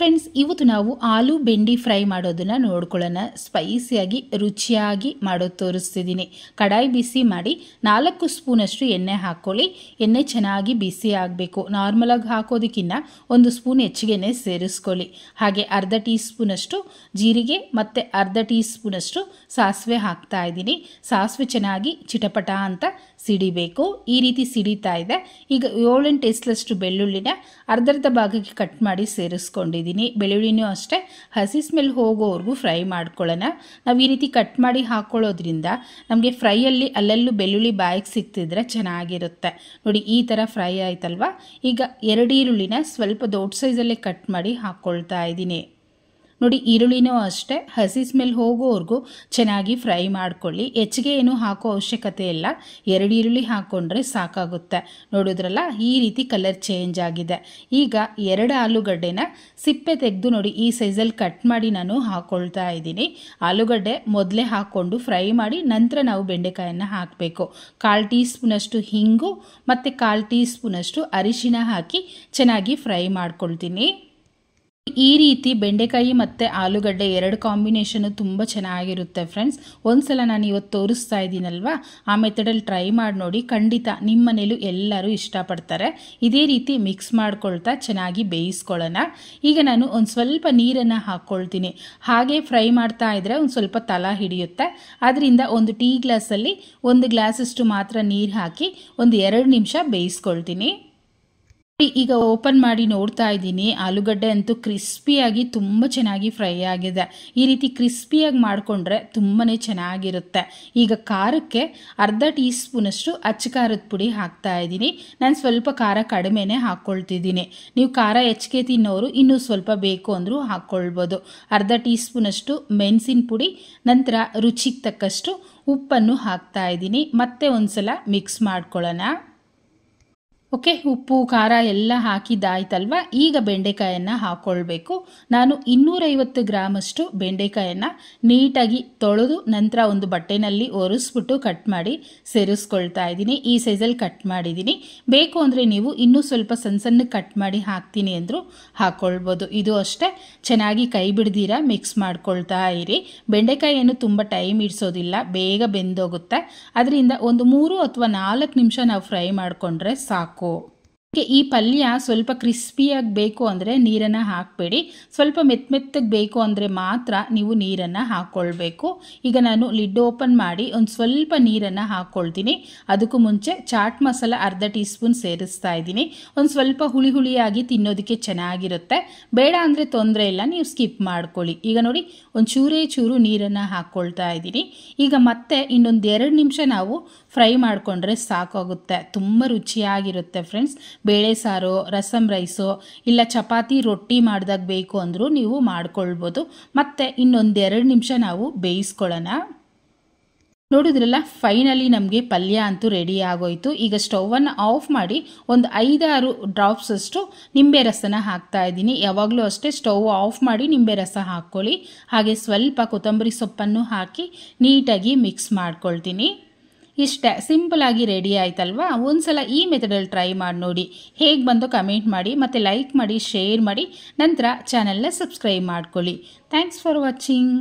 friends ಇವತ್ತು ನಾವು ಆಲೂ ಬೆಂಡಿ ಫ್ರೈ ಮಾಡೋದನ್ನು ನೋಡ್ಕೊಳ್ಳೋಣ ಸ್ಪೈಸಿಯಾಗಿ ರುಚಿಯಾಗಿ ಮಾಡೋದು ತೋರಿಸ್ತಿದ್ದೀನಿ ಕಡಾಯಿ ಬಿಸಿ ಮಾಡಿ ನಾಲ್ಕು ಸ್ಪೂನಷ್ಟು ಎಣ್ಣೆ ಹಾಕ್ಕೊಳ್ಳಿ ಎಣ್ಣೆ ಚೆನ್ನಾಗಿ ಬಿಸಿ ಆಗಬೇಕು ನಾರ್ಮಲಾಗಿ ಹಾಕೋದಕ್ಕಿಂತ ಒಂದು ಸ್ಪೂನ್ ಹೆಚ್ಚಿಗೆನೆ ಸೇರಿಸ್ಕೊಳ್ಳಿ ಹಾಗೆ ಅರ್ಧ ಟೀ ಸ್ಪೂನಷ್ಟು ಜೀರಿಗೆ ಮತ್ತು ಅರ್ಧ ಟೀ ಸ್ಪೂನಷ್ಟು ಸಾಸಿವೆ ಹಾಕ್ತಾ ಇದ್ದೀನಿ ಸಾಸಿವೆ ಚೆನ್ನಾಗಿ ಚಿಟಪಟ ಅಂತ ಸಿಡಿಬೇಕು ಈ ರೀತಿ ಸಿಡಿತಾ ಇದೆ ಈಗ ಏಳೆಂಟು ಎಸ್ಲಷ್ಟು ಬೆಳ್ಳುಳ್ಳಿನ ಅರ್ಧರ್ಧ ಭಾಗಕ್ಕೆ ಕಟ್ ಮಾಡಿ ಸೇರಿಸ್ಕೊಂಡಿದ್ದೀನಿ ಮಾಡಿದ್ದೀನಿ ಬೆಳ್ಳುಳ್ಳಿನೂ ಅಷ್ಟೇ ಹಸಿ ಸ್ಮೆಲ್ ಹೋಗೋವರೆಗೂ ಫ್ರೈ ಮಾಡ್ಕೊಳ್ಳೋಣ ನಾವು ಈ ರೀತಿ ಕಟ್ ಮಾಡಿ ಹಾಕ್ಕೊಳ್ಳೋದ್ರಿಂದ ನಮಗೆ ಫ್ರೈಯಲ್ಲಿ ಅಲ್ಲೆಲ್ಲೂ ಬೆಳ್ಳುಳ್ಳಿ ಬಾಯಿಗೆ ಸಿಕ್ತಿದ್ರೆ ಚೆನ್ನಾಗಿರುತ್ತೆ ನೋಡಿ ಈ ಥರ ಫ್ರೈ ಆಯ್ತಲ್ವಾ ಈಗ ಎರಡು ಈರುಳ್ಳಿನ ಸ್ವಲ್ಪ ದೊಡ್ಡ ಸೈಜಲ್ಲೇ ಕಟ್ ಮಾಡಿ ಹಾಕ್ಕೊಳ್ತಾ ಇದ್ದೀನಿ ನೋಡಿ ಈರುಳ್ಳಿನೂ ಅಷ್ಟೇ ಹಸಿ ಸ್ಮೆಲ್ ಹೋಗೋವರೆಗೂ ಚೆನ್ನಾಗಿ ಫ್ರೈ ಮಾಡ್ಕೊಳ್ಳಿ ಹೆಚ್ಚಿಗೆ ಏನು ಹಾಕೋ ಅವಶ್ಯಕತೆ ಇಲ್ಲ ಎರಡು ಈರುಳ್ಳಿ ಹಾಕ್ಕೊಂಡ್ರೆ ಸಾಕಾಗುತ್ತೆ ನೋಡಿದ್ರಲ್ಲ ಈ ರೀತಿ ಕಲರ್ ಚೇಂಜ್ ಆಗಿದೆ ಈಗ ಎರಡು ಆಲೂಗಡ್ಡೆನ ಸಿಪ್ಪೆ ತೆಗೆದು ನೋಡಿ ಈ ಸೈಜಲ್ಲಿ ಕಟ್ ಮಾಡಿ ನಾನು ಹಾಕ್ಕೊಳ್ತಾ ಇದ್ದೀನಿ ಆಲೂಗಡ್ಡೆ ಮೊದಲೇ ಹಾಕ್ಕೊಂಡು ಫ್ರೈ ಮಾಡಿ ನಂತರ ನಾವು ಬೆಂಡೆಕಾಯನ್ನು ಹಾಕಬೇಕು ಕಾಲು ಟೀ ಸ್ಪೂನಷ್ಟು ಹಿಂಗು ಮತ್ತು ಕಾಲು ಟೀ ಸ್ಪೂನಷ್ಟು ಅರಿಶಿನ ಹಾಕಿ ಚೆನ್ನಾಗಿ ಫ್ರೈ ಮಾಡ್ಕೊಳ್ತೀನಿ ಈ ರೀತಿ ಬೆಂಡೆಕಾಯಿ ಮತ್ತು ಆಲೂಗಡ್ಡೆ ಎರಡು ಕಾಂಬಿನೇಷನು ತುಂಬ ಚೆನ್ನಾಗಿರುತ್ತೆ ಫ್ರೆಂಡ್ಸ್ ಒಂದ್ಸಲ ನಾನು ಇವತ್ತು ತೋರಿಸ್ತಾ ಇದ್ದೀನಲ್ವಾ ಆ ಮೆಥಡಲ್ಲಿ ಟ್ರೈ ಮಾಡಿ ನೋಡಿ ಖಂಡಿತ ನಿಮ್ಮ ಮನೇಲೂ ಎಲ್ಲರೂ ಇಷ್ಟಪಡ್ತಾರೆ ಇದೇ ರೀತಿ ಮಿಕ್ಸ್ ಮಾಡ್ಕೊಳ್ತಾ ಚೆನ್ನಾಗಿ ಬೇಯಿಸ್ಕೊಳ್ಳೋಣ ಈಗ ನಾನು ಒಂದು ಸ್ವಲ್ಪ ನೀರನ್ನು ಹಾಕ್ಕೊಳ್ತೀನಿ ಹಾಗೆ ಫ್ರೈ ಮಾಡ್ತಾ ಇದ್ದರೆ ಒಂದು ಸ್ವಲ್ಪ ತಲ ಹಿಡಿಯುತ್ತೆ ಅದರಿಂದ ಒಂದು ಟೀ ಗ್ಲಾಸಲ್ಲಿ ಒಂದು ಗ್ಲಾಸಷ್ಟು ಮಾತ್ರ ನೀರು ಹಾಕಿ ಒಂದು ಎರಡು ನಿಮಿಷ ಬೇಯಿಸ್ಕೊಳ್ತೀನಿ ಈಗ ಓಪನ್ ಮಾಡಿ ನೋಡ್ತಾ ಇದ್ದೀನಿ ಆಲೂಗಡ್ಡೆ ಅಂತೂ ಕ್ರಿಸ್ಪಿಯಾಗಿ ತುಂಬ ಚೆನ್ನಾಗಿ ಫ್ರೈ ಆಗಿದೆ ಈ ರೀತಿ ಕ್ರಿಸ್ಪಿಯಾಗಿ ಮಾಡಿಕೊಂಡ್ರೆ ತುಂಬಾ ಚೆನ್ನಾಗಿರುತ್ತೆ ಈಗ ಖಾರಕ್ಕೆ ಅರ್ಧ ಟೀ ಸ್ಪೂನಷ್ಟು ಅಚ್ಚ ಖಾರದ ಪುಡಿ ಹಾಕ್ತಾ ಇದ್ದೀನಿ ನಾನು ಸ್ವಲ್ಪ ಖಾರ ಕಡಿಮೆನೇ ಹಾಕ್ಕೊಳ್ತಿದ್ದೀನಿ ನೀವು ಖಾರ ಹೆಚ್ಚಿಗೆ ತಿನ್ನೋರು ಇನ್ನೂ ಸ್ವಲ್ಪ ಬೇಕು ಅಂದರೂ ಹಾಕ್ಕೊಳ್ಬೋದು ಅರ್ಧ ಟೀ ಸ್ಪೂನಷ್ಟು ಮೆಣಸಿನ ಪುಡಿ ನಂತರ ರುಚಿಗೆ ತಕ್ಕಷ್ಟು ಉಪ್ಪನ್ನು ಹಾಕ್ತಾ ಇದ್ದೀನಿ ಮತ್ತೆ ಒಂದು ಮಿಕ್ಸ್ ಮಾಡ್ಕೊಳ್ಳೋಣ ಓಕೆ ಉಪ್ಪು ಖಾರ ಎಲ್ಲ ಹಾಕಿದ್ದಾಯ್ತಲ್ವ ಈಗ ಬೆಂಡೆಕಾಯನ್ನು ಹಾಕ್ಕೊಳ್ಬೇಕು ನಾನು ಇನ್ನೂರೈವತ್ತು ಗ್ರಾಮಷ್ಟು ಬೆಂಡೆಕಾಯನ್ನು ನೀಟಾಗಿ ತೊಳೆದು ನಂತರ ಒಂದು ಬಟ್ಟೆನಲ್ಲಿ ಒರೆಸ್ಬಿಟ್ಟು ಕಟ್ ಮಾಡಿ ಸೇರಿಸ್ಕೊಳ್ತಾ ಇದ್ದೀನಿ ಈ ಸೈಜಲ್ಲಿ ಕಟ್ ಮಾಡಿದ್ದೀನಿ ಬೇಕು ಅಂದರೆ ನೀವು ಇನ್ನೂ ಸ್ವಲ್ಪ ಸಣ್ಣ ಸಣ್ಣ ಕಟ್ ಮಾಡಿ ಹಾಕ್ತೀನಿ ಅಂದರೂ ಹಾಕ್ಕೊಳ್ಬೋದು ಇದು ಅಷ್ಟೇ ಚೆನ್ನಾಗಿ ಕೈ ಬಿಡ್ದಿರ ಮಿಕ್ಸ್ ಮಾಡ್ಕೊಳ್ತಾ ಇರಿ ಬೆಂಡೆಕಾಯಿಯನ್ನು ತುಂಬ ಟೈಮ್ ಇಡಿಸೋದಿಲ್ಲ ಬೇಗ ಬೆಂದೋಗುತ್ತೆ ಅದರಿಂದ ಒಂದು ಮೂರು ಅಥವಾ ನಾಲ್ಕು ನಿಮಿಷ ನಾವು ಫ್ರೈ ಮಾಡಿಕೊಂಡ್ರೆ ಸಾಕು легко ಈ ಪಲ್ಯ ಸ್ವಲ್ಪ ಕ್ರಿಸ್ಪಿಯಾಗಿ ಬೇಕು ಅಂದರೆ ನೀರನ್ನು ಹಾಕಬೇಡಿ ಸ್ವಲ್ಪ ಮೆತ್ತ ಮೆತ್ತಗೆ ಬೇಕು ಅಂದರೆ ಮಾತ್ರ ನೀವು ನೀರನ್ನು ಹಾಕ್ಕೊಳ್ಬೇಕು ಈಗ ನಾನು ಲಿಡ್ ಓಪನ್ ಮಾಡಿ ಒಂದು ಸ್ವಲ್ಪ ನೀರನ್ನು ಹಾಕ್ಕೊಳ್ತೀನಿ ಅದಕ್ಕೂ ಮುಂಚೆ ಚಾಟ್ ಮಸಾಲ ಅರ್ಧ ಟೀ ಸ್ಪೂನ್ ಸೇರಿಸ್ತಾ ಇದ್ದೀನಿ ಒಂದು ಸ್ವಲ್ಪ ಹುಳಿ ಹುಳಿಯಾಗಿ ತಿನ್ನೋದಕ್ಕೆ ಚೆನ್ನಾಗಿರುತ್ತೆ ಬೇಡ ಅಂದರೆ ತೊಂದರೆ ಇಲ್ಲ ನೀವು ಸ್ಕಿಪ್ ಮಾಡ್ಕೊಳ್ಳಿ ಈಗ ನೋಡಿ ಒಂದು ಚೂರೇ ಚೂರು ನೀರನ್ನು ಹಾಕ್ಕೊಳ್ತಾ ಇದ್ದೀನಿ ಈಗ ಮತ್ತೆ ಇನ್ನೊಂದು ಎರಡು ನಿಮಿಷ ನಾವು ಫ್ರೈ ಮಾಡಿಕೊಂಡ್ರೆ ಸಾಕಾಗುತ್ತೆ ತುಂಬ ರುಚಿಯಾಗಿರುತ್ತೆ ಫ್ರೆಂಡ್ಸ್ ಬೇಳೆ ಸಾರು ರಸಮ್ ರೈಸು ಇಲ್ಲ ಚಪಾತಿ ರೊಟ್ಟಿ ಮಾಡಿದಾಗ ಬೇಕು ಅಂದರೂ ನೀವು ಮಾಡ್ಕೊಳ್ಬೋದು ಮತ್ತು ಇನ್ನೊಂದೆರಡು ನಿಮಿಷ ನಾವು ಬೇಯಿಸ್ಕೊಳ್ಳೋಣ ನೋಡಿದ್ರಲ್ಲ ಫೈನಲಿ ನಮಗೆ ಪಲ್ಯ ಅಂತೂ ರೆಡಿ ಆಗೋಯಿತು ಈಗ ಸ್ಟೌವನ್ನು ಆಫ್ ಮಾಡಿ ಒಂದು ಐದಾರು ಡ್ರಾಪ್ಸ್ ಅಷ್ಟು ನಿಂಬೆ ರಸನ ಹಾಕ್ತಾ ಇದ್ದೀನಿ ಯಾವಾಗಲೂ ಅಷ್ಟೇ ಸ್ಟವ್ ಆಫ್ ಮಾಡಿ ನಿಂಬೆ ರಸ ಹಾಕ್ಕೊಳ್ಳಿ ಹಾಗೆ ಸ್ವಲ್ಪ ಕೊತ್ತಂಬರಿ ಸೊಪ್ಪನ್ನು ಹಾಕಿ ನೀಟಾಗಿ ಮಿಕ್ಸ್ ಮಾಡ್ಕೊಳ್ತೀನಿ ಇಷ್ಟೇ ಸಿಂಪಲಾಗಿ ರೆಡಿ ಆಯ್ತಲ್ವಾ ಒಂದ್ಸಲ ಈ ಮೆಥಡಲ್ಲಿ ಟ್ರೈ ಮಾಡಿ ನೋಡಿ ಹೇಗೆ ಬಂದು ಕಮೆಂಟ್ ಮಾಡಿ ಮತ್ತು ಲೈಕ್ ಮಾಡಿ ಶೇರ್ ಮಾಡಿ ನಂತರ ಚಾನೆಲ್ನ ಸಬ್ಸ್ಕ್ರೈಬ್ ಮಾಡ್ಕೊಳ್ಳಿ ಥ್ಯಾಂಕ್ಸ್ ಫಾರ್ ವಾಚಿಂಗ್